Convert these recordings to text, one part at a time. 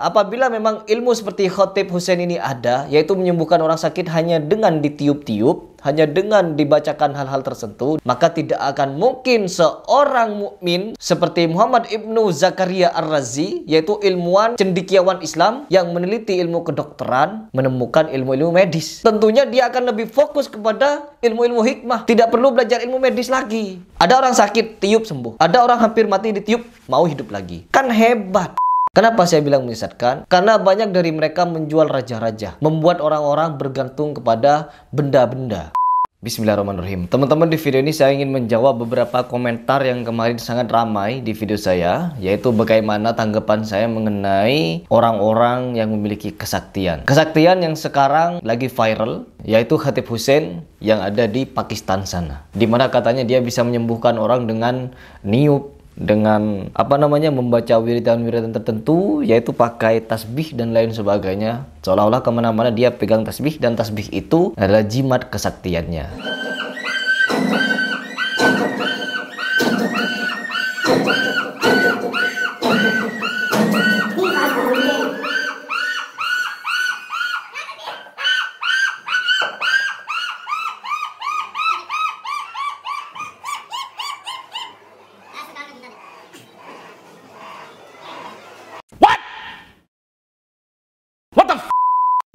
Apabila memang ilmu seperti khotib Hussein ini ada, yaitu menyembuhkan orang sakit hanya dengan ditiup-tiup, hanya dengan dibacakan hal-hal tertentu, maka tidak akan mungkin seorang mukmin seperti Muhammad Ibnu Zakaria Ar-Razi, yaitu ilmuwan cendikiawan Islam yang meneliti ilmu kedokteran, menemukan ilmu-ilmu medis. Tentunya dia akan lebih fokus kepada ilmu-ilmu hikmah, tidak perlu belajar ilmu medis lagi. Ada orang sakit, tiup sembuh. Ada orang hampir mati ditiup, mau hidup lagi. Kan hebat. Kenapa saya bilang menyesatkan? Karena banyak dari mereka menjual raja-raja, membuat orang-orang bergantung kepada benda-benda. Bismillahirrahmanirrahim. Teman-teman di video ini saya ingin menjawab beberapa komentar yang kemarin sangat ramai di video saya, yaitu bagaimana tanggapan saya mengenai orang-orang yang memiliki kesaktian. Kesaktian yang sekarang lagi viral, yaitu Khatib Hussein yang ada di Pakistan sana. Dimana katanya dia bisa menyembuhkan orang dengan niup, dengan apa namanya membaca wiridan-wiridan tertentu yaitu pakai tasbih dan lain sebagainya seolah-olah kemana-mana dia pegang tasbih dan tasbih itu adalah jimat kesaktiannya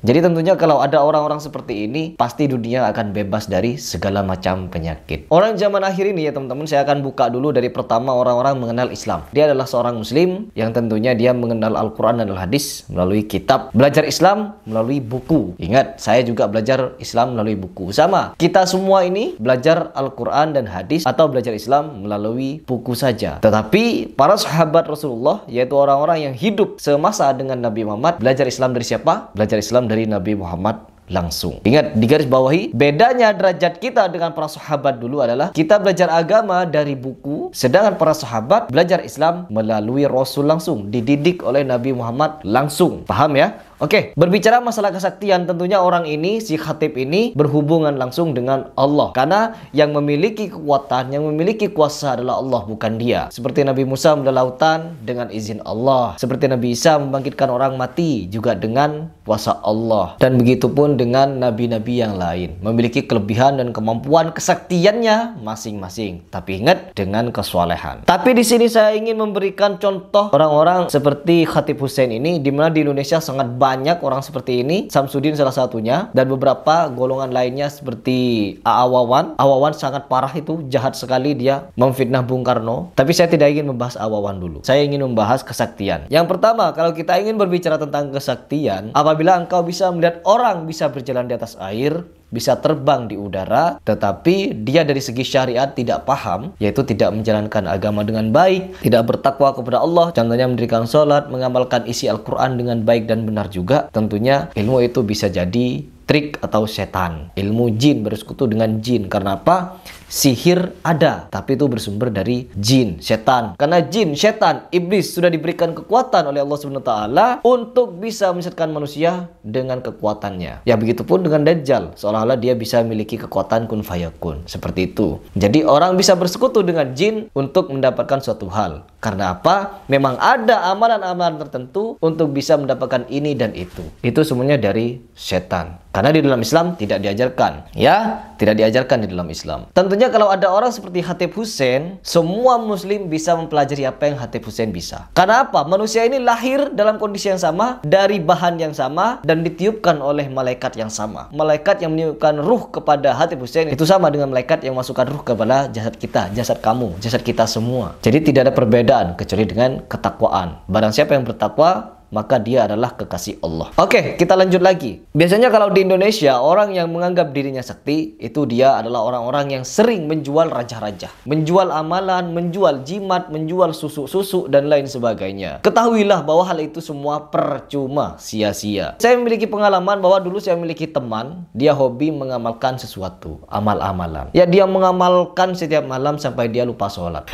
Jadi tentunya kalau ada orang-orang seperti ini, pasti dunia akan bebas dari segala macam penyakit. Orang zaman akhir ini ya teman-teman, saya akan buka dulu dari pertama orang-orang mengenal Islam. Dia adalah seorang muslim yang tentunya dia mengenal Al-Quran dan Al-Hadis melalui kitab. Belajar Islam melalui buku. Ingat, saya juga belajar Islam melalui buku. Sama, kita semua ini belajar Al-Quran dan Hadis atau belajar Islam melalui buku saja. Tetapi para sahabat Rasulullah, yaitu orang-orang yang hidup semasa dengan Nabi Muhammad, belajar Islam dari siapa? Belajar Islam dari dari Nabi Muhammad langsung. Ingat, di garis bawahi, bedanya derajat kita dengan para sahabat dulu adalah kita belajar agama dari buku, sedangkan para sahabat belajar Islam melalui Rasul langsung, dididik oleh Nabi Muhammad langsung. Paham ya? Oke, berbicara masalah kesaktian tentunya orang ini si khatib ini berhubungan langsung dengan Allah karena yang memiliki kekuatan, yang memiliki kuasa adalah Allah bukan dia. Seperti Nabi Musa mendalam lautan dengan izin Allah, seperti Nabi Isa membangkitkan orang mati juga dengan kuasa Allah dan begitu pun dengan nabi-nabi yang lain. Memiliki kelebihan dan kemampuan kesaktiannya masing-masing, tapi ingat dengan kesolehan. Tapi di sini saya ingin memberikan contoh orang-orang seperti Khatib Hussein ini dimana di Indonesia sangat banyak banyak orang seperti ini, Samsudin salah satunya, dan beberapa golongan lainnya seperti Awawan. Awawan sangat parah itu, jahat sekali dia memfitnah Bung Karno. Tapi saya tidak ingin membahas Awawan dulu. Saya ingin membahas kesaktian. Yang pertama, kalau kita ingin berbicara tentang kesaktian, apabila engkau bisa melihat orang bisa berjalan di atas air, bisa terbang di udara, tetapi dia dari segi syariat tidak paham, yaitu tidak menjalankan agama dengan baik, tidak bertakwa kepada Allah, contohnya mendirikan sholat, mengamalkan isi Al-Quran dengan baik dan benar juga, tentunya ilmu itu bisa jadi trik atau setan. Ilmu jin bersekutu dengan jin. Karena apa? Sihir ada, tapi itu bersumber dari jin, setan. Karena jin, setan, iblis sudah diberikan kekuatan oleh Allah Subhanahu taala untuk bisa menyesatkan manusia dengan kekuatannya. Ya begitupun dengan dajjal, seolah-olah dia bisa memiliki kekuatan kun fayakun. Seperti itu. Jadi orang bisa bersekutu dengan jin untuk mendapatkan suatu hal. Karena apa? Memang ada amalan-amalan tertentu untuk bisa mendapatkan ini dan itu. Itu semuanya dari setan. Karena di dalam Islam tidak diajarkan. Ya, tidak diajarkan di dalam Islam. Tentunya kalau ada orang seperti Hatib Hussein, semua muslim bisa mempelajari apa yang Hatib Hussein bisa. Karena apa? Manusia ini lahir dalam kondisi yang sama, dari bahan yang sama, dan ditiupkan oleh malaikat yang sama. Malaikat yang meniupkan ruh kepada Hatib Hussein itu sama dengan malaikat yang masukkan ruh kepada jasad kita, jasad kamu, jasad kita semua. Jadi tidak ada perbedaan kecuali dengan ketakwaan. Barang siapa yang bertakwa, maka dia adalah kekasih Allah. Oke, okay, kita lanjut lagi. Biasanya kalau di Indonesia, orang yang menganggap dirinya sakti, itu dia adalah orang-orang yang sering menjual raja-raja. Menjual amalan, menjual jimat, menjual susu-susu, dan lain sebagainya. Ketahuilah bahwa hal itu semua percuma, sia-sia. Saya memiliki pengalaman bahwa dulu saya memiliki teman, dia hobi mengamalkan sesuatu, amal-amalan. Ya, dia mengamalkan setiap malam sampai dia lupa sholat.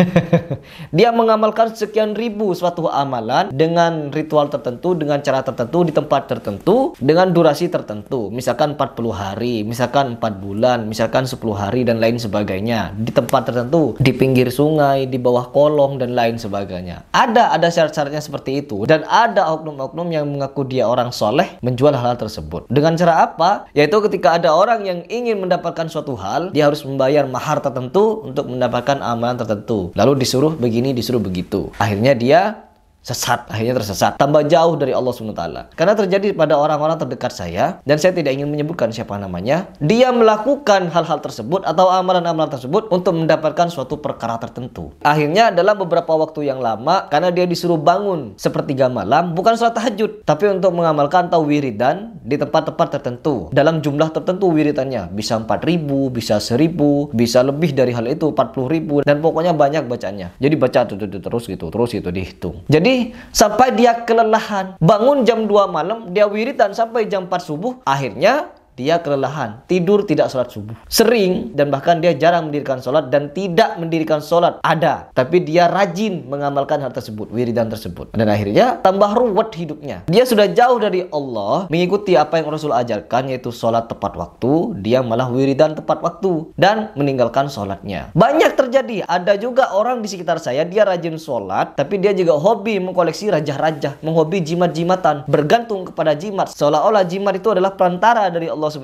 dia mengamalkan sekian ribu suatu amalan dengan ritual tertentu tertentu dengan cara tertentu di tempat tertentu dengan durasi tertentu misalkan 40 hari misalkan 4 bulan misalkan 10 hari dan lain sebagainya di tempat tertentu di pinggir sungai di bawah kolong dan lain sebagainya ada ada syarat-syaratnya seperti itu dan ada oknum-oknum yang mengaku dia orang soleh menjual hal-hal tersebut dengan cara apa yaitu ketika ada orang yang ingin mendapatkan suatu hal dia harus membayar mahar tertentu untuk mendapatkan amalan tertentu lalu disuruh begini disuruh begitu akhirnya dia sesat akhirnya tersesat tambah jauh dari Allah SWT karena terjadi pada orang-orang terdekat saya dan saya tidak ingin menyebutkan siapa namanya dia melakukan hal-hal tersebut atau amalan-amalan tersebut untuk mendapatkan suatu perkara tertentu akhirnya dalam beberapa waktu yang lama karena dia disuruh bangun sepertiga malam bukan sholat tahajud tapi untuk mengamalkan atau wiridan di tempat-tempat tertentu dalam jumlah tertentu wiridannya bisa 4000 bisa 1000 bisa lebih dari hal itu 40000 dan pokoknya banyak bacanya jadi baca terus gitu terus gitu dihitung jadi sampai dia kelelahan. Bangun jam 2 malam, dia dan sampai jam 4 subuh. Akhirnya dia kelelahan, tidur tidak sholat subuh. Sering dan bahkan dia jarang mendirikan sholat dan tidak mendirikan sholat ada. Tapi dia rajin mengamalkan hal tersebut, wiridan tersebut. Dan akhirnya tambah ruwet hidupnya. Dia sudah jauh dari Allah, mengikuti apa yang Rasul ajarkan yaitu sholat tepat waktu, dia malah wiridan tepat waktu dan meninggalkan sholatnya. Banyak terjadi, ada juga orang di sekitar saya, dia rajin sholat, tapi dia juga hobi mengkoleksi raja-raja menghobi jimat-jimatan, bergantung kepada jimat, seolah-olah jimat itu adalah perantara dari Allah Allah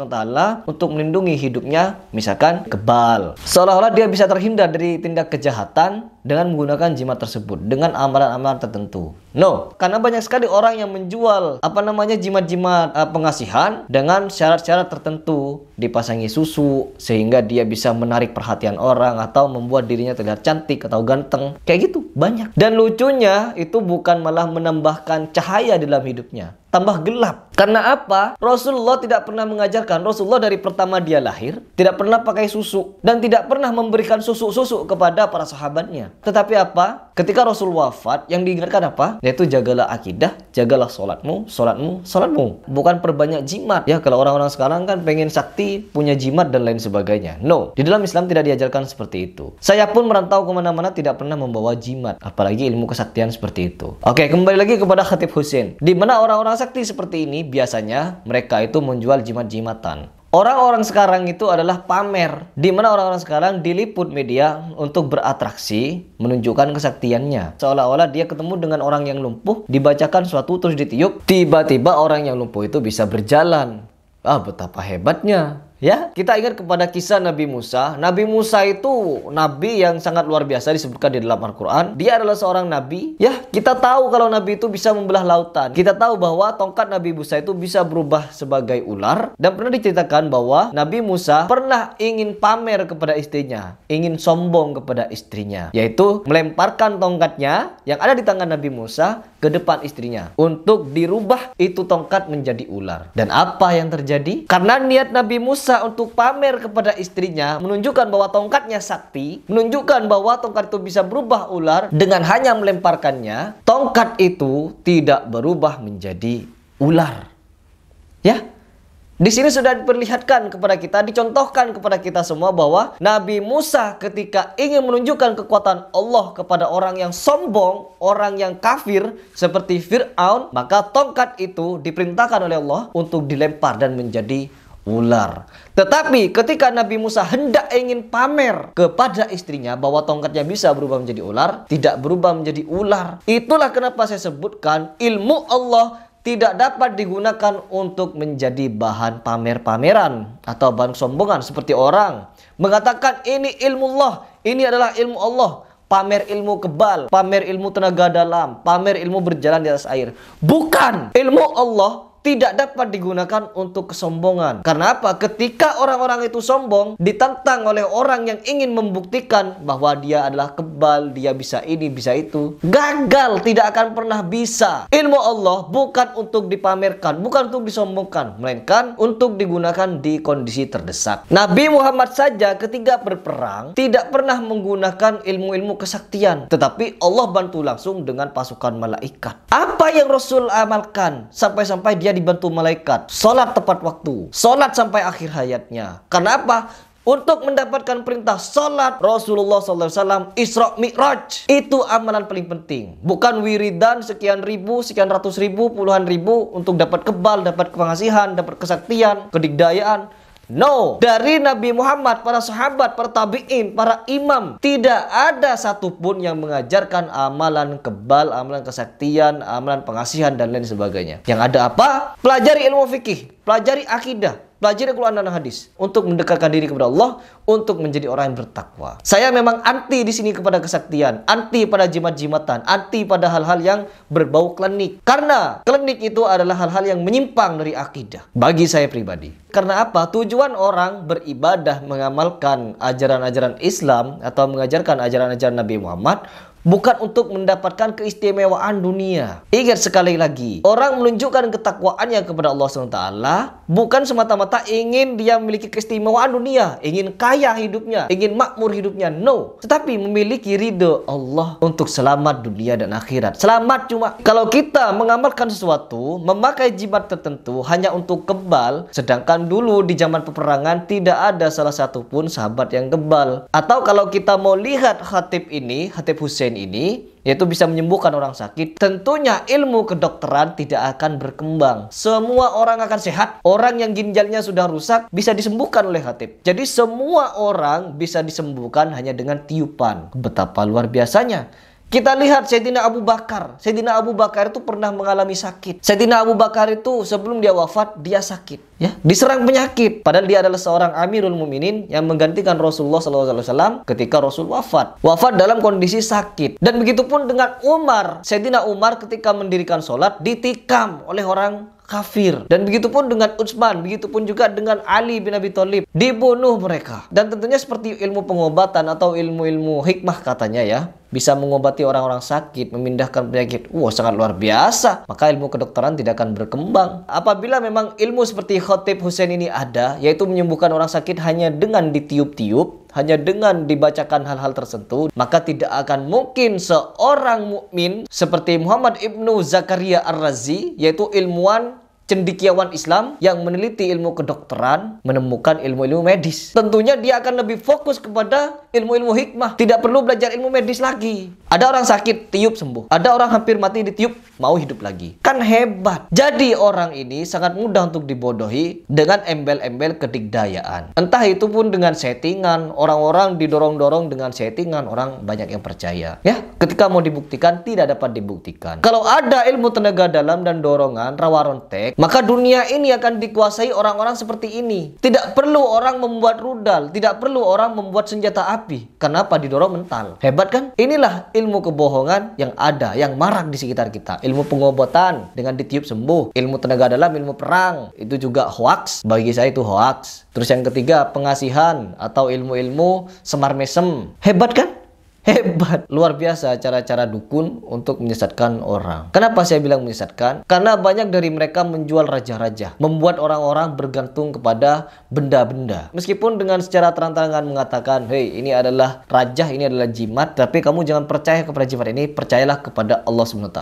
SWT untuk melindungi hidupnya misalkan kebal. Seolah-olah dia bisa terhindar dari tindak kejahatan dengan menggunakan jimat tersebut dengan amalan-amalan tertentu. No, karena banyak sekali orang yang menjual apa namanya jimat-jimat uh, pengasihan dengan syarat-syarat tertentu, dipasangi susu sehingga dia bisa menarik perhatian orang atau membuat dirinya terlihat cantik atau ganteng. Kayak gitu, banyak. Dan lucunya itu bukan malah menambahkan cahaya dalam hidupnya, tambah gelap. Karena apa? Rasulullah tidak pernah mengajarkan. Rasulullah dari pertama dia lahir tidak pernah pakai susu dan tidak pernah memberikan susu-susu kepada para sahabatnya. Tetapi apa? Ketika Rasul wafat, yang diingatkan apa? yaitu jagalah akidah, jagalah sholatmu, sholatmu, sholatmu. Bukan perbanyak jimat. Ya, kalau orang-orang sekarang kan pengen sakti, punya jimat, dan lain sebagainya. No, di dalam Islam tidak diajarkan seperti itu. Saya pun merantau kemana-mana tidak pernah membawa jimat, apalagi ilmu kesaktian seperti itu. Oke, kembali lagi kepada Khatib Hussein. Di mana orang-orang sakti seperti ini, biasanya mereka itu menjual jimat-jimatan. Orang-orang sekarang itu adalah pamer, di mana orang-orang sekarang diliput media untuk beratraksi, menunjukkan kesaktiannya. Seolah-olah dia ketemu dengan orang yang lumpuh, dibacakan suatu terus ditiup, tiba-tiba orang yang lumpuh itu bisa berjalan. Ah, betapa hebatnya. Ya, kita ingat kepada kisah Nabi Musa. Nabi Musa itu nabi yang sangat luar biasa disebutkan di dalam Al-Qur'an. Dia adalah seorang nabi. Ya, kita tahu kalau nabi itu bisa membelah lautan. Kita tahu bahwa tongkat Nabi Musa itu bisa berubah sebagai ular dan pernah diceritakan bahwa Nabi Musa pernah ingin pamer kepada istrinya, ingin sombong kepada istrinya, yaitu melemparkan tongkatnya yang ada di tangan Nabi Musa ke depan istrinya untuk dirubah itu tongkat menjadi ular. Dan apa yang terjadi? Karena niat Nabi Musa untuk pamer kepada istrinya menunjukkan bahwa tongkatnya sakti, menunjukkan bahwa tongkat itu bisa berubah ular dengan hanya melemparkannya, tongkat itu tidak berubah menjadi ular. Ya, di sini sudah diperlihatkan kepada kita, dicontohkan kepada kita semua bahwa Nabi Musa ketika ingin menunjukkan kekuatan Allah kepada orang yang sombong, orang yang kafir seperti Fir'aun, maka tongkat itu diperintahkan oleh Allah untuk dilempar dan menjadi ular. Tetapi ketika Nabi Musa hendak ingin pamer kepada istrinya bahwa tongkatnya bisa berubah menjadi ular, tidak berubah menjadi ular. Itulah kenapa saya sebutkan ilmu Allah tidak dapat digunakan untuk menjadi bahan pamer-pameran atau bahan sombongan seperti orang mengatakan ini ilmu Allah, ini adalah ilmu Allah, pamer ilmu kebal, pamer ilmu tenaga dalam, pamer ilmu berjalan di atas air. Bukan ilmu Allah tidak dapat digunakan untuk kesombongan. Karena apa? Ketika orang-orang itu sombong, ditantang oleh orang yang ingin membuktikan bahwa dia adalah kebal, dia bisa ini, bisa itu. Gagal, tidak akan pernah bisa. Ilmu Allah bukan untuk dipamerkan, bukan untuk disombongkan, melainkan untuk digunakan di kondisi terdesak. Nabi Muhammad saja ketika berperang tidak pernah menggunakan ilmu-ilmu kesaktian, tetapi Allah bantu langsung dengan pasukan malaikat. Apa yang Rasul amalkan sampai-sampai dia dia dibantu malaikat. Sholat tepat waktu. Sholat sampai akhir hayatnya. Kenapa? Untuk mendapatkan perintah sholat Rasulullah SAW Isra Mi'raj Itu amalan paling penting Bukan wiridan sekian ribu, sekian ratus ribu, puluhan ribu Untuk dapat kebal, dapat kepengasihan, dapat kesaktian, kedikdayaan No, dari Nabi Muhammad, para sahabat, para tabiin, para imam, tidak ada satupun yang mengajarkan amalan kebal, amalan kesaktian, amalan pengasihan dan lain sebagainya. Yang ada apa? Pelajari ilmu fikih, pelajari akidah, Pelajari Quran dan hadis untuk mendekatkan diri kepada Allah, untuk menjadi orang yang bertakwa. Saya memang anti di sini kepada kesaktian, anti pada jimat-jimatan, anti pada hal-hal yang berbau klenik. Karena klenik itu adalah hal-hal yang menyimpang dari akidah bagi saya pribadi. Karena apa? Tujuan orang beribadah mengamalkan ajaran-ajaran Islam atau mengajarkan ajaran-ajaran Nabi Muhammad bukan untuk mendapatkan keistimewaan dunia. Ingat sekali lagi, orang menunjukkan ketakwaannya kepada Allah SWT bukan semata-mata ingin dia memiliki keistimewaan dunia, ingin kaya hidupnya, ingin makmur hidupnya, no. Tetapi memiliki ridho Allah untuk selamat dunia dan akhirat. Selamat cuma kalau kita mengamalkan sesuatu, memakai jimat tertentu hanya untuk kebal, sedangkan dulu di zaman peperangan tidak ada salah satu pun sahabat yang kebal. Atau kalau kita mau lihat khatib ini, khatib Hussein ini yaitu bisa menyembuhkan orang sakit, tentunya ilmu kedokteran tidak akan berkembang. Semua orang akan sehat. Orang yang ginjalnya sudah rusak bisa disembuhkan oleh khatib. Jadi semua orang bisa disembuhkan hanya dengan tiupan. Betapa luar biasanya. Kita lihat Sayyidina Abu Bakar. Sayyidina Abu Bakar itu pernah mengalami sakit. Sayyidina Abu Bakar itu sebelum dia wafat, dia sakit. ya Diserang penyakit. Padahal dia adalah seorang amirul muminin yang menggantikan Rasulullah SAW ketika Rasul wafat. Wafat dalam kondisi sakit. Dan begitu pun dengan Umar. Sayyidina Umar ketika mendirikan sholat ditikam oleh orang kafir. Dan begitupun dengan Utsman, begitupun juga dengan Ali bin Abi Thalib. Dibunuh mereka. Dan tentunya seperti ilmu pengobatan atau ilmu-ilmu hikmah katanya ya bisa mengobati orang-orang sakit, memindahkan penyakit. Wah, wow, sangat luar biasa. Maka ilmu kedokteran tidak akan berkembang. Apabila memang ilmu seperti Khotib Hussein ini ada, yaitu menyembuhkan orang sakit hanya dengan ditiup-tiup, hanya dengan dibacakan hal-hal tertentu, maka tidak akan mungkin seorang mukmin seperti Muhammad Ibnu Zakaria Ar-Razi, yaitu ilmuwan cendikiawan Islam yang meneliti ilmu kedokteran menemukan ilmu-ilmu medis. Tentunya dia akan lebih fokus kepada ilmu-ilmu hikmah. Tidak perlu belajar ilmu medis lagi. Ada orang sakit, tiup sembuh. Ada orang hampir mati ditiup, mau hidup lagi. Kan hebat. Jadi orang ini sangat mudah untuk dibodohi dengan embel-embel kedikdayaan. Entah itu pun dengan settingan. Orang-orang didorong-dorong dengan settingan. Orang banyak yang percaya. Ya, ketika mau dibuktikan, tidak dapat dibuktikan. Kalau ada ilmu tenaga dalam dan dorongan, rawa rontek, maka dunia ini akan dikuasai orang-orang seperti ini. Tidak perlu orang membuat rudal. Tidak perlu orang membuat senjata api api. Kenapa didorong mental? Hebat kan? Inilah ilmu kebohongan yang ada, yang marak di sekitar kita. Ilmu pengobatan dengan ditiup sembuh. Ilmu tenaga dalam, ilmu perang. Itu juga hoax. Bagi saya itu hoax. Terus yang ketiga, pengasihan atau ilmu-ilmu semar mesem. Hebat kan? hebat luar biasa cara-cara dukun untuk menyesatkan orang kenapa saya bilang menyesatkan karena banyak dari mereka menjual raja-raja membuat orang-orang bergantung kepada benda-benda meskipun dengan secara terang-terangan mengatakan hei ini adalah raja ini adalah jimat tapi kamu jangan percaya kepada jimat ini percayalah kepada Allah SWT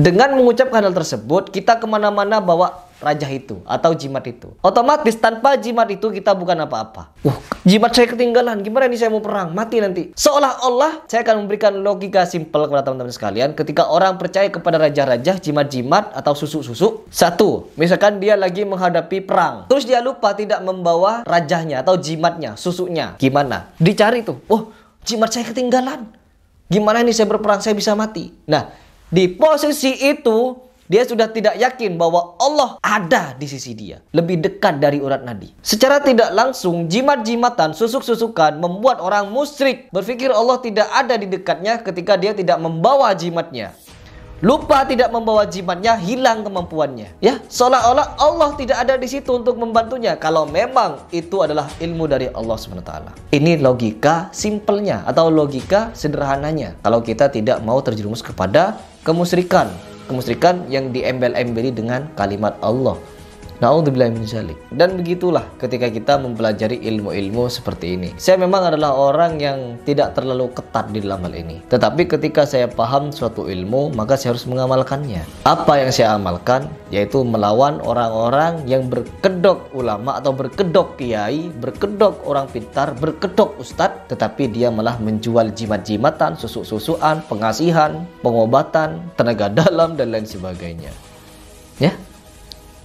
dengan mengucapkan hal tersebut kita kemana-mana bawa rajah itu atau jimat itu. Otomatis tanpa jimat itu kita bukan apa-apa. Wah, uh, jimat saya ketinggalan. Gimana ini saya mau perang? Mati nanti. Seolah-olah saya akan memberikan logika simple kepada teman-teman sekalian. Ketika orang percaya kepada raja-raja, jimat-jimat atau susu-susu. Satu, misalkan dia lagi menghadapi perang. Terus dia lupa tidak membawa rajahnya atau jimatnya, susunya. Gimana? Dicari tuh. Wah, oh, jimat saya ketinggalan. Gimana ini saya berperang, saya bisa mati. Nah, di posisi itu dia sudah tidak yakin bahwa Allah ada di sisi dia, lebih dekat dari urat nadi. Secara tidak langsung, jimat-jimatan, susuk-susukan membuat orang musyrik berpikir Allah tidak ada di dekatnya ketika dia tidak membawa jimatnya. Lupa tidak membawa jimatnya, hilang kemampuannya. Ya, seolah-olah Allah tidak ada di situ untuk membantunya. Kalau memang itu adalah ilmu dari Allah SWT. Ini logika simpelnya atau logika sederhananya. Kalau kita tidak mau terjerumus kepada kemusyrikan kemusyrikan yang diembel-embeli dengan kalimat Allah dan begitulah ketika kita mempelajari ilmu-ilmu seperti ini. Saya memang adalah orang yang tidak terlalu ketat di dalam hal ini. Tetapi ketika saya paham suatu ilmu, maka saya harus mengamalkannya. Apa yang saya amalkan yaitu melawan orang-orang yang berkedok ulama atau berkedok kiai, berkedok orang pintar, berkedok ustadz, tetapi dia malah menjual jimat-jimatan, susu susuan pengasihan, pengobatan, tenaga dalam dan lain sebagainya. Ya,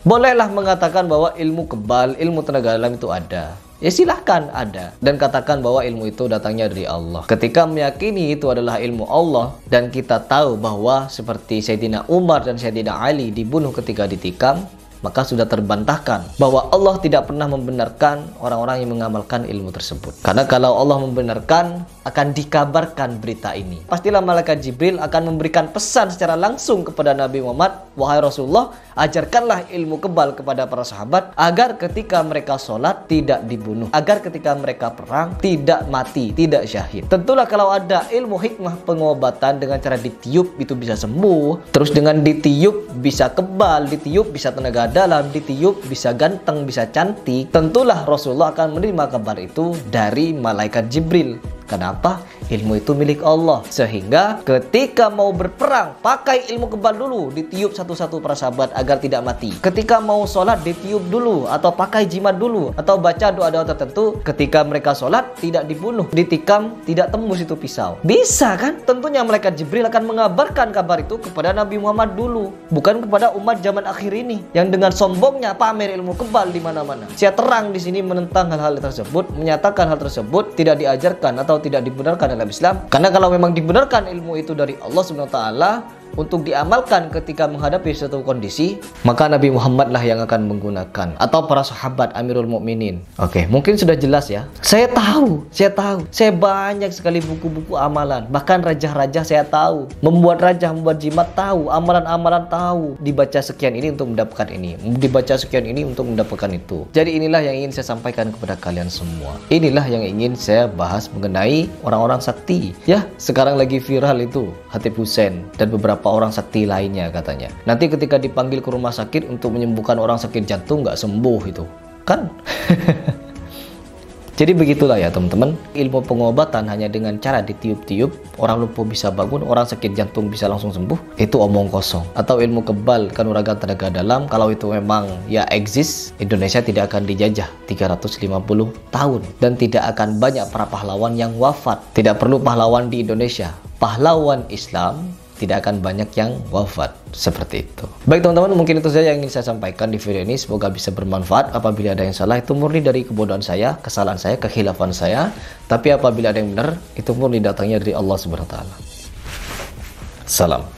bolehlah mengatakan bahwa ilmu kebal, ilmu tenaga dalam itu ada. Ya silahkan ada dan katakan bahwa ilmu itu datangnya dari Allah. Ketika meyakini itu adalah ilmu Allah dan kita tahu bahwa seperti Sayyidina Umar dan Sayyidina Ali dibunuh ketika ditikam, maka sudah terbantahkan bahwa Allah tidak pernah membenarkan orang-orang yang mengamalkan ilmu tersebut. Karena kalau Allah membenarkan akan dikabarkan berita ini. Pastilah malaikat Jibril akan memberikan pesan secara langsung kepada Nabi Muhammad, "Wahai Rasulullah, ajarkanlah ilmu kebal kepada para sahabat agar ketika mereka sholat tidak dibunuh agar ketika mereka perang tidak mati tidak syahid tentulah kalau ada ilmu hikmah pengobatan dengan cara ditiup itu bisa sembuh terus dengan ditiup bisa kebal ditiup bisa tenaga dalam ditiup bisa ganteng bisa cantik tentulah Rasulullah akan menerima kabar itu dari malaikat Jibril Kenapa? Ilmu itu milik Allah. Sehingga ketika mau berperang, pakai ilmu kebal dulu, ditiup satu-satu para sahabat agar tidak mati. Ketika mau sholat, ditiup dulu, atau pakai jimat dulu, atau baca doa-doa tertentu. Ketika mereka sholat, tidak dibunuh, ditikam, tidak tembus itu pisau. Bisa kan? Tentunya mereka Jibril akan mengabarkan kabar itu kepada Nabi Muhammad dulu, bukan kepada umat zaman akhir ini yang dengan sombongnya pamer ilmu kebal di mana-mana. Saya terang di sini menentang hal-hal tersebut, menyatakan hal tersebut tidak diajarkan atau atau tidak dibenarkan dalam Islam? Karena kalau memang dibenarkan ilmu itu dari Allah Subhanahu wa taala, untuk diamalkan ketika menghadapi suatu kondisi, maka Nabi Muhammad lah yang akan menggunakan atau para sahabat Amirul Mukminin. Oke, okay, mungkin sudah jelas ya. Saya tahu, saya tahu. Saya banyak sekali buku-buku amalan, bahkan raja-raja saya tahu. Membuat raja, membuat jimat tahu, amalan-amalan tahu. Dibaca sekian ini untuk mendapatkan ini, dibaca sekian ini untuk mendapatkan itu. Jadi inilah yang ingin saya sampaikan kepada kalian semua. Inilah yang ingin saya bahas mengenai orang-orang sakti. Ya, sekarang lagi viral itu hati pusen dan beberapa beberapa orang sakti lainnya katanya. Nanti ketika dipanggil ke rumah sakit untuk menyembuhkan orang sakit jantung nggak sembuh itu. Kan? Jadi begitulah ya teman-teman, ilmu pengobatan hanya dengan cara ditiup-tiup, orang lumpuh bisa bangun, orang sakit jantung bisa langsung sembuh, itu omong kosong. Atau ilmu kebal, kanuragan tenaga dalam, kalau itu memang ya eksis, Indonesia tidak akan dijajah 350 tahun. Dan tidak akan banyak para pahlawan yang wafat. Tidak perlu pahlawan di Indonesia. Pahlawan Islam tidak akan banyak yang wafat seperti itu. Baik teman-teman, mungkin itu saja yang ingin saya sampaikan di video ini. Semoga bisa bermanfaat. Apabila ada yang salah, itu murni dari kebodohan saya, kesalahan saya, kehilafan saya. Tapi apabila ada yang benar, itu murni datangnya dari Allah Subhanahu wa taala. Salam.